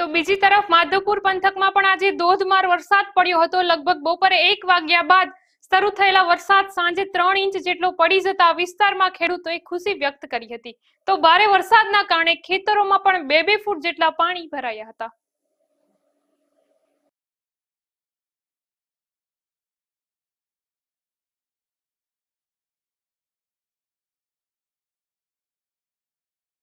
તો બીજી તરફ માધવપુર પંથકમાં પણ આજે ધોધમાર વરસાદ પડ્યો હતો લગભગ બપોરે એક વાગ્યા બાદ શરૂ થયેલા વરસાદ સાંજે ત્રણ ઇંચ જેટલો પડી જતા વિસ્તારમાં ખેડૂતોએ ખુશી વ્યક્ત કરી હતી તો ભારે વરસાદના કારણે ખેતરોમાં પણ બે બે ફૂટ જેટલા પાણી ભરાયા હતા